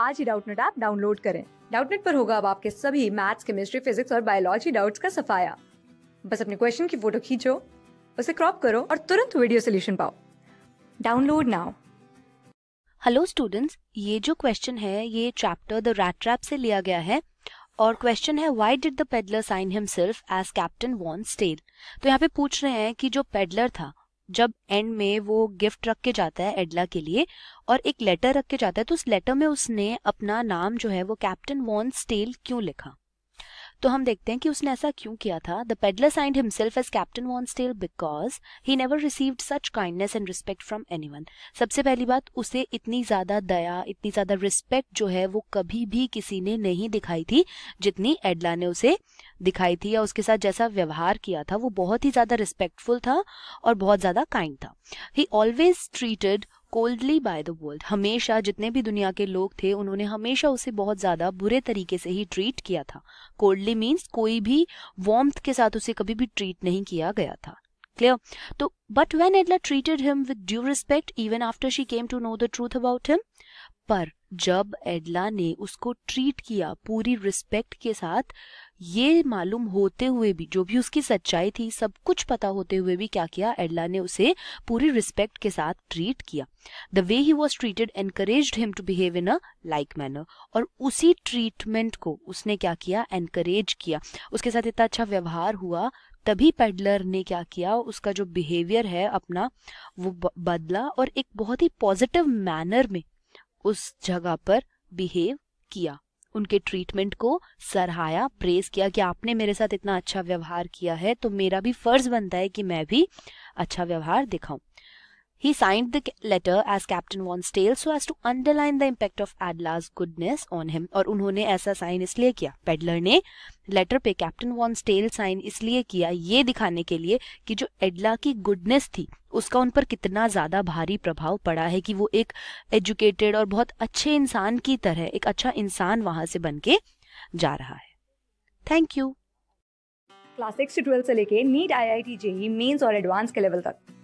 आज ही Doubtnut app download करें डाउटनेट पर होगा अब आपके सभी मैथ्स केमिस्ट्री फिजिक्स और बायोलॉजी डाउट्स का सफाया बस अपने क्वेश्चन की फोटो खींचो उसे क्रॉप करो और तुरंत वीडियो सोल्यूशन पाओ डाउनलोड नाउ हेलो स्टूडेंट्स ये जो क्वेश्चन है ये चैप्टर द रैट ट्रैप से लिया गया है और क्वेश्चन है why did the peddler sign himself as captain von Stahle तो यहाँ पे पूछ रहे हैं कि जो पेडलर था जब एंड में वो गिफ्ट रख के जाता है एडला के लिए और एक लेटर रख के जाता है तो उस लेटर में उसने अपना नाम जो है वो कैप्टन वॉन स्टेल क्यों लिखा तो हम देखते हैं कि उसने ऐसा क्यों किया था the peddler signed himself as captain von Stahle because he never received such kindness and respect from any सबसे पहली बात उसे इतनी ज्यादा दया इतनी ज्यादा रिस्पेक्ट जो है वो कभी भी किसी ने नहीं दिखाई थी जितनी एडला ने उसे दिखाई थी या उसके साथ जैसा व्यवहार किया था वो बहुत ही ज्यादा रिस्पेक्टफुल था और बहुत ज्यादा काइंड था he always treated coldly by the world हमेशा जितने भी दुनिया के लोग थे उन्होंने हमेशा उसे बहुत ज्यादा बुरे तरीके से ही ट्रीट किया था कोल्डली मीन्स कोई भी वॉम्थ के साथ उसे कभी भी ट्रीट नहीं किया गया था क्लियर तो but when Edla treated him with due respect even after she came to know the truth about him पर जब एडला ने उसको ट्रीट किया पूरी रिस्पेक्ट के साथ ये मालूम होते हुए भी जो भी उसकी सच्चाई थी सब कुछ पता होते हुए भी क्या किया एडला ने उसे पूरी रिस्पेक्ट के साथ ट्रीट किया the way he was treated encourage him to behave in a like manner और उसी ट्रीटमेंट को उसने क्या किया एनकरेज किया उसके साथ इतना अच्छा व्यवहार हुआ तभी पेडलर ने क्या किया उसका जो बिहेवियर है अपना वो बदला और एक बहुत ही पॉजिटिव मैनर में उस जगह पर बिहेव किया उनके ट्रीटमेंट को सराहाया प्रेज किया कि आपने मेरे साथ इतना अच्छा व्यवहार किया है तो मेरा भी फर्ज बनता है कि मैं भी अच्छा व्यवहार दिखाऊं He signed the letter as Captain Von Stale so as to underline the impact of Adla's goodness on him और उन्होंने ऐसा साइन इसलिए किया पेडलर ने लेटर पे कैप्टन वॉन स्टेल साइन इसलिए किया ये दिखाने के लिए कि जो एडला की गुडनेस थी उसका उन पर कितना ज़्यादा भारी प्रभाव पड़ा है कि वो एक एजुकेटेड और बहुत अच्छे इंसान की तरह एक अच्छा इंसान वहां से बन के जा रहा है थैंक यू क्लास सिक्स से ट्वेल्थ से लेके NEET I I T JEE mains और एडवांस के लेवल तक